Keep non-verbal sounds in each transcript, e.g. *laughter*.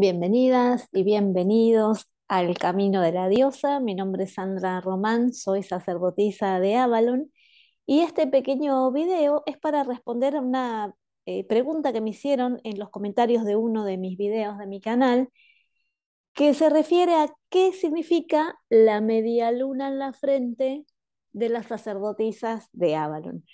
Bienvenidas y bienvenidos al Camino de la Diosa. Mi nombre es Sandra Román, soy sacerdotisa de Avalon y este pequeño video es para responder a una eh, pregunta que me hicieron en los comentarios de uno de mis videos de mi canal que se refiere a qué significa la media luna en la frente de las sacerdotisas de Avalon.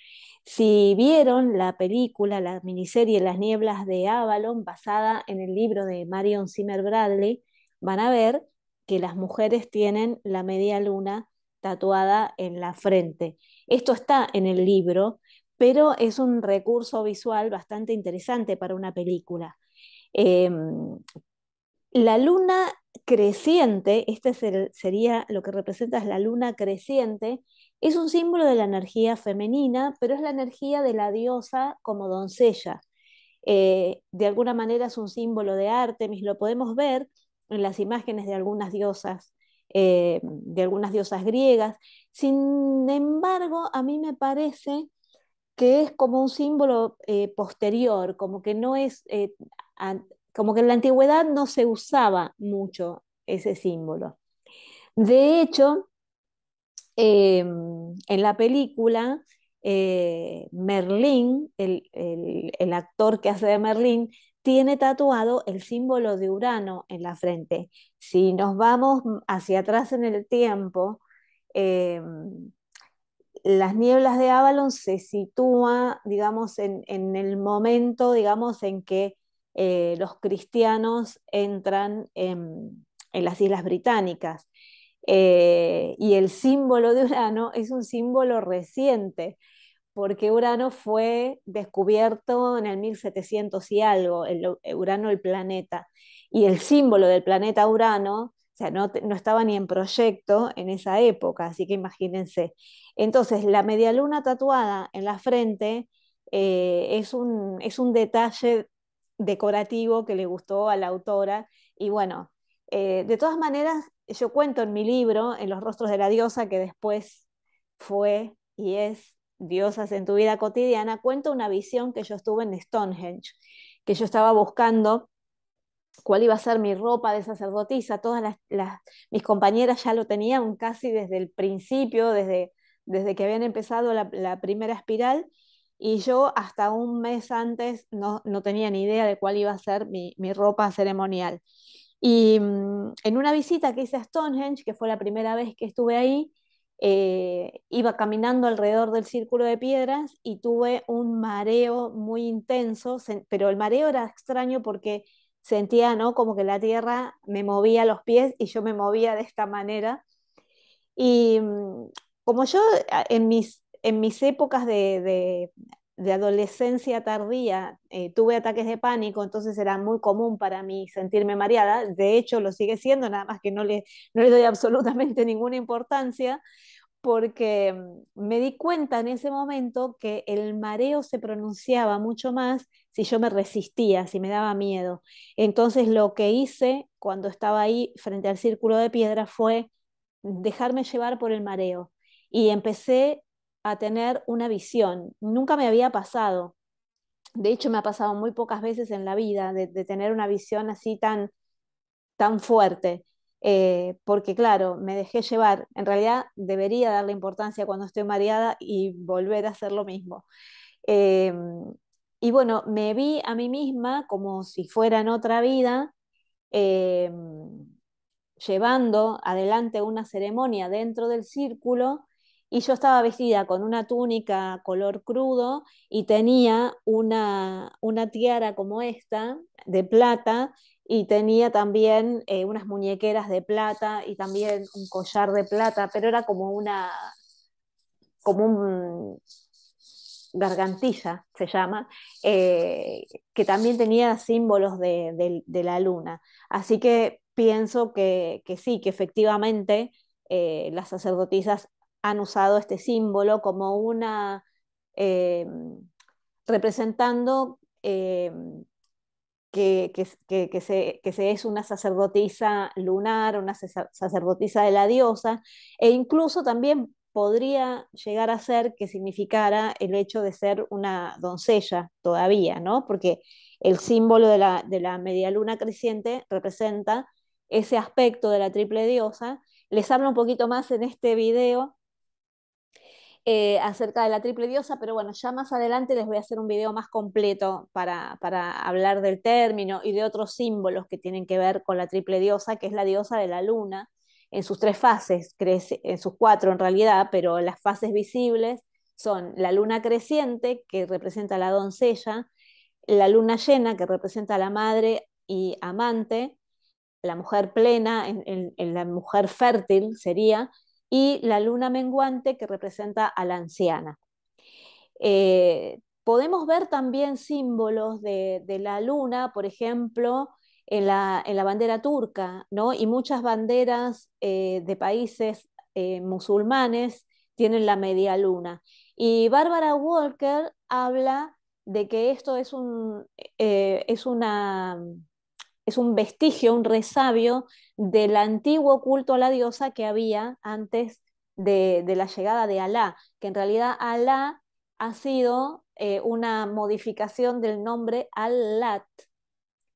Si vieron la película, la miniserie Las Nieblas de Avalon, basada en el libro de Marion Zimmer Bradley, van a ver que las mujeres tienen la media luna tatuada en la frente. Esto está en el libro, pero es un recurso visual bastante interesante para una película. Em, la luna creciente, este sería lo que representa la luna creciente, es un símbolo de la energía femenina, pero es la energía de la diosa como doncella. Eh, de alguna manera es un símbolo de Artemis, lo podemos ver en las imágenes de algunas diosas, eh, de algunas diosas griegas. Sin embargo, a mí me parece que es como un símbolo eh, posterior, como que no es como que en la antigüedad no se usaba mucho ese símbolo. De hecho, em, en la película, eh, Merlín, el, actor que hace de Merlín, tiene tatuado el símbolo de Urano en la frente. Si nos vamos hacia atrás en el tiempo, em, las nieblas de Avalon se sitúan digamos, en, en el momento, digamos, en que eh, los cristianos entran en, las Islas Británicas. Eh, y el símbolo de Urano es un símbolo reciente, porque Urano fue descubierto en el 1700 y algo, eh, Urano el planeta. Y el símbolo del planeta Urano sea, no, estaba ni en proyecto en esa época, así que imagínense. Entonces, la medialuna tatuada en la frente es, un, es, un, detalle decorativo que le gustó a la autora. Y bueno, eh, de todas maneras, yo cuento en mi libro, en los rostros de la diosa, que después fue y es diosas en tu vida cotidiana, cuento una visión que yo estuve en Stonehenge, que yo estaba buscando cuál iba a ser mi ropa de sacerdotisa. Todas las, mis compañeras ya lo tenían casi desde el principio, desde, desde que habían empezado la primera espiral, y yo hasta un mes antes no, tenía ni idea de cuál iba a ser mi, ropa ceremonial. Y mm, en una visita que hice a Stonehenge, que fue la primera vez que estuve ahí, eh, iba caminando alrededor del círculo de piedras y tuve un mareo muy intenso, pero el mareo era extraño porque sentía ¿no? como que la tierra me movía los pies y yo me movía de esta manera. Y mm, como yo en mis en mis épocas de, adolescencia tardía eh, tuve ataques de pánico, entonces era muy común para mí sentirme mareada, de hecho lo sigue siendo, nada más que no le, doy *laughs* absolutamente ninguna importancia, porque mm, me di cuenta en ese momento que el mareo se pronunciaba mucho más si yo me resistía, si me daba miedo. Entonces lo que hice cuando estaba ahí frente al círculo de piedra fue dejarme llevar por el mareo y empecé a tener una visión. Nunca me había pasado. De hecho, me ha pasado muy pocas veces en la vida de, tener una visión así tan, tan fuerte. Eh, porque claro, me dejé llevar. En realidad debería darle importancia cuando estoy mareada y volver a hacer lo mismo. Eh, y bueno, me vi a mí misma como si fuera en otra vida, eh, llevando adelante una ceremonia dentro del círculo y yo estaba vestida con una túnica color crudo y tenía una, una tiara como esta, de plata, y tenía también eh, unas muñequeras de plata y también un collar de plata, pero era como una, como un gargantilla, se llama, eh, que también tenía símbolos de, la luna. Así que pienso que, que sí, que efectivamente eh, las sacerdotisas han usado este símbolo como una, eh, representando eh, que, que, se, es una sacerdotisa lunar, una sacerdotisa de la diosa, e incluso también podría llegar a ser que significara el hecho de ser una doncella todavía, Porque el símbolo de la, de la media luna creciente representa ese aspecto de la triple diosa. Les hablo un poquito más en este video eh, acerca de la triple diosa, pero bueno, ya más adelante les voy a hacer un video más completo para, para hablar del término y de otros símbolos que tienen que ver con la triple diosa, que es la diosa de la luna, en sus tres fases, crece, en sus cuatro en realidad, pero las fases visibles son la luna creciente, que representa a la doncella, la luna llena, que representa a la madre y amante, la mujer plena, en la mujer fértil sería, y la luna menguante que representa a la anciana. Eh, podemos ver también símbolos de, la luna, por ejemplo, en la, bandera turca, ¿no? Y muchas banderas eh, de países eh, musulmanes tienen la media luna. Y Bárbara Walker habla de que esto es, un, es una es un vestigio, un resabio del antiguo culto a la diosa que había antes de, la llegada de Alá, que en realidad Alá ha sido eh, una modificación del nombre Al-Lat,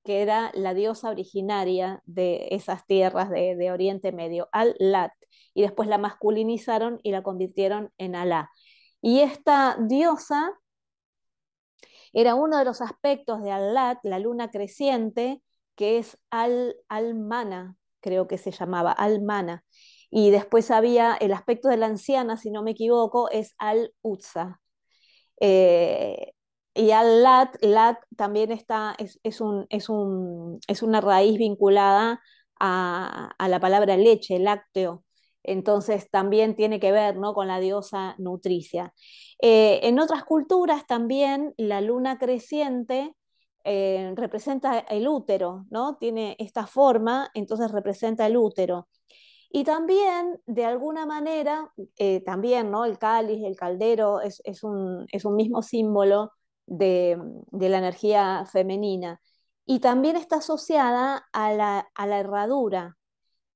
que era la diosa originaria de esas tierras de, de Oriente Medio, Al-Lat, y después la masculinizaron y la convirtieron en Alá. Y esta diosa era uno de los aspectos de Al-Lat, la luna creciente, que es Al Almana, creo que se llamaba, Almana. Y después había el aspecto de la anciana, si no me equivoco, es Al Uzza eh, y al lat, lat también está, es, una raíz vinculada a, la palabra leche, lácteo. Entonces también tiene que ver con la diosa nutricia. Eh, en otras culturas también la luna creciente eh, representa el útero, ¿no? Tiene esta forma, entonces representa el útero. Y también, de alguna manera, eh, también, ¿no? El cáliz, el caldero, es, es, un, es un, mismo símbolo de, de, la energía femenina. Y también está asociada a la, a la herradura,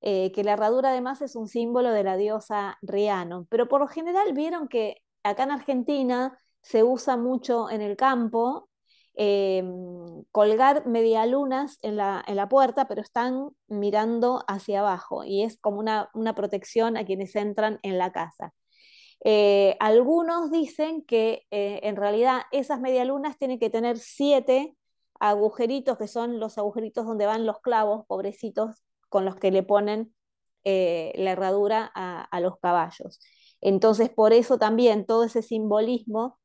eh, que la herradura además es un símbolo de la diosa Riano. Pero por lo general vieron que acá en Argentina se usa mucho en el campo Em, colgar medialunas en la, en la puerta, pero están mirando hacia abajo y es como una, protección a quienes entran en la casa. Eh, algunos dicen que eh, en realidad esas medialunas tienen que tener siete agujeritos, que son los agujeritos donde van los clavos, pobrecitos, con los que le ponen eh, la herradura a, los caballos. Entonces, por eso también todo ese simbolismo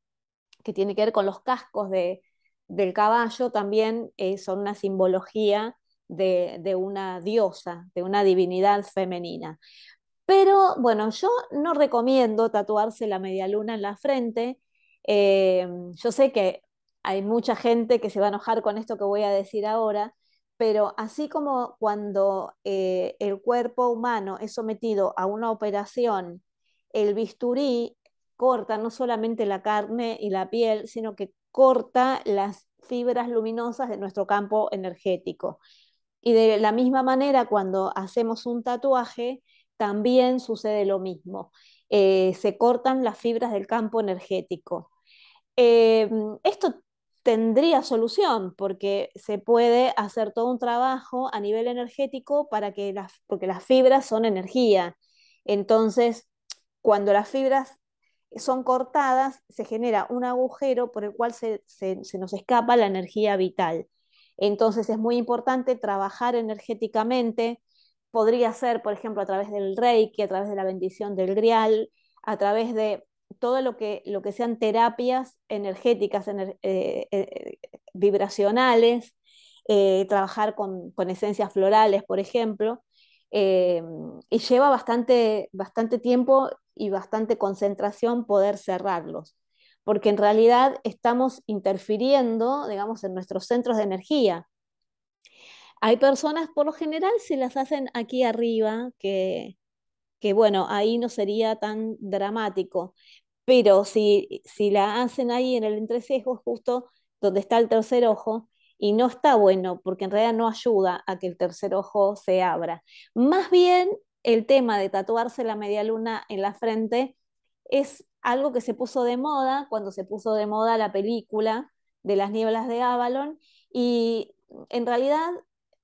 que tiene que ver con los cascos de, del caballo también eh, son una simbología de, una diosa, de una divinidad femenina. Pero bueno, yo no recomiendo tatuarse la media luna en la frente. Eh, yo sé que hay mucha gente que se va a enojar con esto que voy a decir ahora, pero así como cuando eh, el cuerpo humano es sometido a una operación, el bisturí corta no solamente la carne y la piel, sino que corta las fibras luminosas de nuestro campo energético. Y de la misma manera, cuando hacemos un tatuaje, también sucede lo mismo. Eh, se cortan las fibras del campo energético. Eh, esto tendría solución porque se puede hacer todo un trabajo a nivel energético para que las, porque las fibras son energía. Entonces, cuando las fibras son cortadas, se genera un agujero por el cual se, nos escapa la energía vital. Entonces es muy importante trabajar energéticamente. Podría ser, por ejemplo, a través del reiki, a través de la bendición del grial, a través de todo lo que, lo que sean terapias energéticas, eh, eh, vibracionales, eh, trabajar con, con, esencias florales, por ejemplo. y lleva bastante, bastante tiempo y bastante concentración poder cerrarlos, porque en realidad estamos interfiriendo, digamos, en nuestros centros de energía. Hay personas, por lo general, si las hacen aquí arriba, que, bueno, ahí no sería tan dramático, pero si, si la hacen ahí en el entrecejo, justo donde está el tercer ojo, y no está bueno porque en realidad no ayuda a que el tercer ojo se abra. Más bien el tema de tatuarse la media luna en la frente es algo que se puso de moda cuando se puso de moda la película de las nieblas de Avalon y en realidad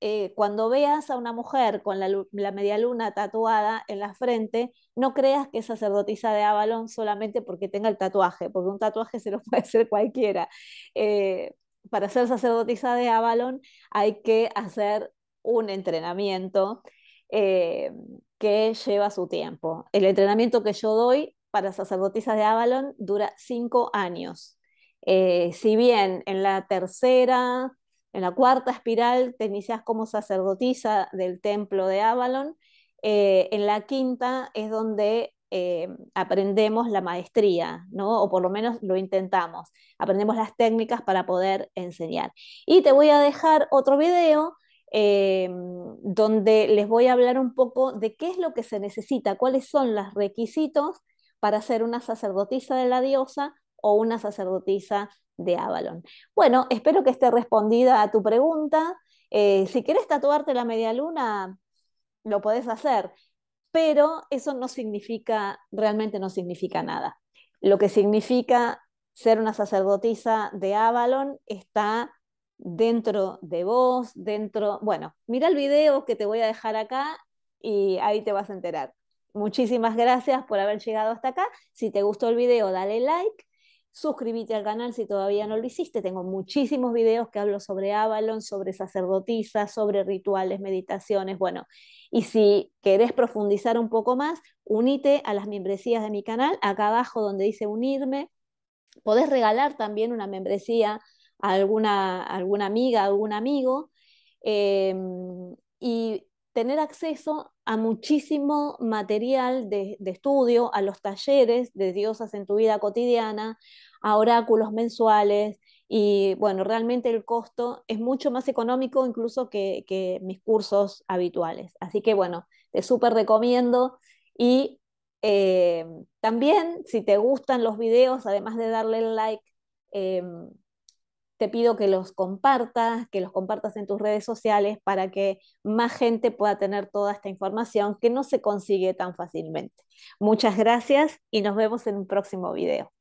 eh, cuando veas a una mujer con la, media luna tatuada en la frente, no creas que es sacerdotisa de Avalon solamente porque tenga el tatuaje, porque un tatuaje se lo *laughs* puede hacer cualquiera. Eh, para ser sacerdotisa de Avalon hay que hacer un entrenamiento eh, que lleva su tiempo. El entrenamiento que yo doy para sacerdotisas de Avalon dura cinco años. Eh, si bien en la tercera, en la cuarta espiral te inicias como sacerdotisa del templo de Avalon, eh, en la quinta es donde eh, aprendemos la maestría, ¿no? o por lo menos lo intentamos, aprendemos las técnicas para poder enseñar. Y te voy a dejar otro video Em, donde les voy a hablar un poco de qué es lo que se necesita, cuáles son los requisitos para ser una sacerdotisa de la diosa o una sacerdotisa de Avalon. Bueno, espero que esté respondida a tu pregunta. Eh, si quieres tatuarte la media luna, lo podés hacer, pero eso no significa, realmente no significa nada. Lo que significa ser una sacerdotisa de Avalon está dentro de vos, dentro, bueno, mira el video que te voy a dejar acá y ahí te vas a enterar. Muchísimas gracias por haber llegado hasta acá. Si te gustó el video, dale like. Suscríbete al canal si todavía no lo hiciste. Tengo muchísimos videos que hablo sobre Avalon, sobre sacerdotisas, sobre rituales, meditaciones. Bueno, y si querés profundizar un poco más, unite a las membresías de mi canal, acá abajo donde dice unirme. Podés regalar también una membresía alguna, alguna amiga, algún amigo, em, y tener acceso a muchísimo material de, estudio, a los talleres de diosas en tu vida cotidiana, a oráculos mensuales, y bueno, realmente el costo es mucho más económico incluso que, mis cursos habituales. Así que bueno, te súper recomiendo y em, también si te gustan los videos, además de darle like, em, te pido que los compartas, que los compartas en tus redes sociales para que más gente pueda tener toda esta información que no se consigue tan fácilmente. Muchas gracias y nos vemos en un próximo video.